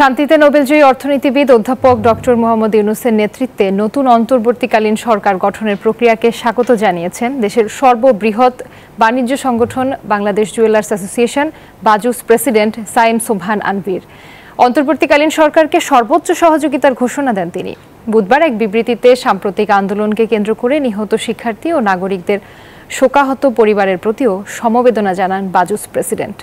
শান্তিতে নোবেলজয়ী অর্থনীতিবিদ অধ্যাপক ডক্টর মোহাম্মদ ইউনুসের নেতৃত্বে নতুন অন্তর্বর্তীকালীন সরকার গঠনের প্রক্রিয়াকে স্বাগত জানিয়েছেন দেশের সর্ববৃহৎ বাণিজ্য সংগঠন Bangladesh jewellers association Bajus president Sayem Sobhan Anvir অন্তর্বর্তীকালীন সরকারকে সর্বোচ্চ সহযোগিতার ঘোষণা দেন তিনি বুধবার এক বিবৃতিতে সাম্প্রতিক আন্দোলনকে কেন্দ্র করে নিহত শিক্ষার্থী ও নাগরিকদের শোকাহত পরিবারের প্রতিও সমবেদনা জানান বাজুস প্রেসিডেন্ট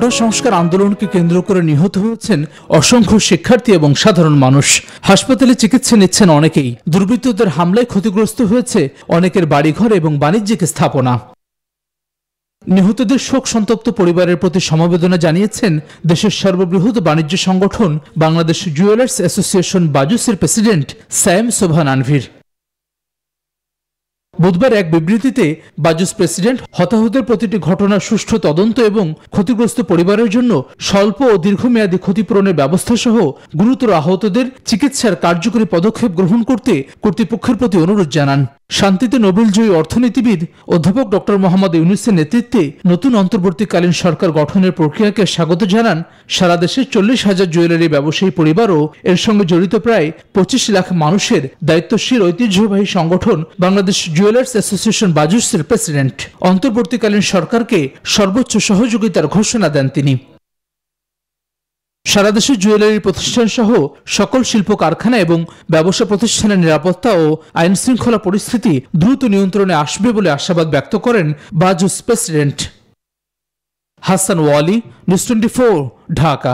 কঠোর সংস্কার আন্দোলনকে কেন্দ্র করে নিহত হয়েছেন অসংখ্য শিক্ষার্থী এবং সাধারণ মানুষ হাসপাতালে চিকিৎসা নিচ্ছেন অনেকেই দুর্বৃত্তদের হামলায় ক্ষতিগ্রস্ত হয়েছে অনেকের বাড়িঘর এবং বাণিজ্যিক স্থাপনা নিহতদের শোক সন্তপ্ত পরিবারের প্রতি সমবেদনা জানিয়েছেন দেশের সর্ববৃহৎ বাণিজ্য সংগঠন বাংলাদেশ জুয়েলার্স অ্যাসোসিয়েশন বাজুসের প্রেসিডেন্ট স্যাম সোভান আনভীর বুধবার এক বিবৃতিতে বাজুস প্রেসিডেন্ট হতাহতের প্রতিটি ঘটনার সুষ্ঠু তদন্ত এবং ক্ষতিগ্রস্ত পরিবারের জন্য স্বল্প ও দীর্ঘমেয়াদী ক্ষতিপূরণের ব্যবস্থা সহ গুরুতর আহতদের চিকিৎসার কার্যকরী পদক্ষেপ গ্রহণ করতে কর্তৃপক্ষের প্রতি অনুরোধ জানান শান্তিতে নোবেলজয়ী অর্থনীতিবিদ অধ্যাপক ড মোহাম্মদ ইউনুসের নেতৃত্বে নতুন অন্তর্বর্তীকালীন সরকার গঠনের প্রক্রিয়াকে স্বাগত জানান সারা দেশের চল্লিশ হাজার জুয়েলারি ব্যবসায়ী পরিবারও এর সঙ্গে জড়িত প্রায় পঁচিশ লাখ মানুষের দায়িত্বশীল ঐতিহ্যবাহী সংগঠন বাংলাদেশ জুয়েলার্স অ্যাসোসিয়েশন বাজুসের প্রেসিডেন্ট অন্তর্বর্তীকালীন সরকারকে সর্বোচ্চ সহযোগিতার ঘোষণা দেন তিনি সারা দেশে জুয়েলারি প্রতিষ্ঠান সহ সকল শিল্প কারখানা এবং ব্যবসা প্রতিষ্ঠানের নিরাপত্তা ও আইন শৃঙ্খলা পরিস্থিতি দ্রুত নিয়ন্ত্রণে আসবে বলে আশাবাদ ব্যক্ত করেন BAJUS president Hasan Wali news twenty Dhaka